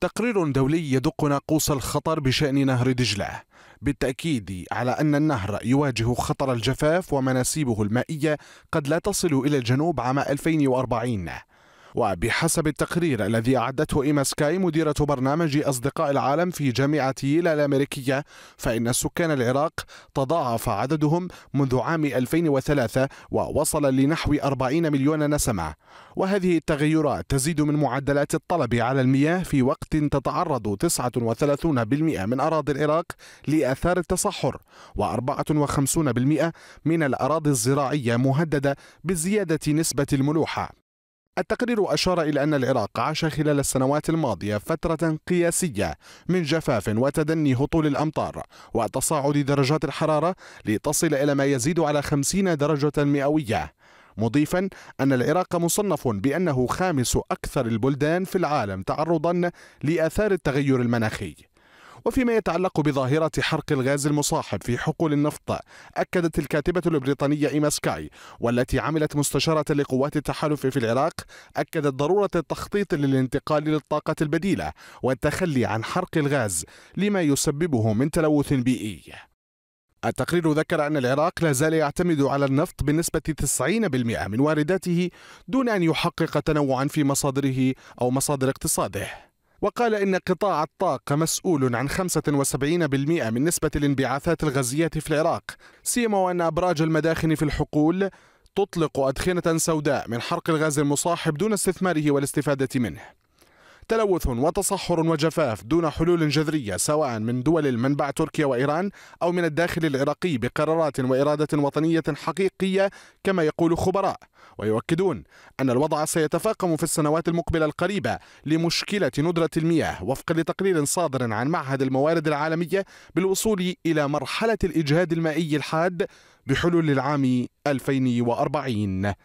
تقرير دولي يدق ناقوس الخطر بشأن نهر دجلة بالتأكيد على أن النهر يواجه خطر الجفاف ومناسيبه المائية قد لا تصل إلى الجنوب عام 2040 وبحسب التقرير الذي أعدته إيما سكاي مديرة برنامج أصدقاء العالم في جامعة ييل الأمريكية فإن سكان العراق تضاعف عددهم منذ عام 2003 ووصل لنحو 40 مليون نسمة وهذه التغيرات تزيد من معدلات الطلب على المياه في وقت تتعرض 39% من أراضي العراق لآثار التصحر و54% من الأراضي الزراعية مهددة بزيادة نسبة الملوحة التقرير أشار إلى أن العراق عاش خلال السنوات الماضية فترة قياسية من جفاف وتدني هطول الأمطار وتصاعد درجات الحرارة لتصل إلى ما يزيد على 50 درجة مئوية مضيفا أن العراق مصنف بأنه خامس أكثر البلدان في العالم تعرضا لآثار التغير المناخي وفيما يتعلق بظاهرة حرق الغاز المصاحب في حقول النفط أكدت الكاتبة البريطانية إيما سكاي والتي عملت مستشارة لقوات التحالف في العراق أكدت ضرورة التخطيط للانتقال للطاقة البديلة والتخلي عن حرق الغاز لما يسببه من تلوث بيئي التقرير ذكر أن العراق لا زال يعتمد على النفط بنسبة 90% من وارداته دون أن يحقق تنوعا في مصادره أو مصادر اقتصاده وقال إن قطاع الطاقة مسؤول عن 75% من نسبة الانبعاثات الغازية في العراق سيما وأن أبراج المداخن في الحقول تطلق أدخنة سوداء من حرق الغاز المصاحب دون استثماره والاستفادة منه تلوث وتصحر وجفاف دون حلول جذرية سواء من دول المنبع تركيا وإيران أو من الداخل العراقي بقرارات وإرادة وطنية حقيقية كما يقول خبراء ويؤكدون أن الوضع سيتفاقم في السنوات المقبلة القريبة لمشكلة ندرة المياه وفقا لتقرير صادر عن معهد الموارد العالمية بالوصول إلى مرحلة الإجهاد المائي الحاد بحلول العام 2040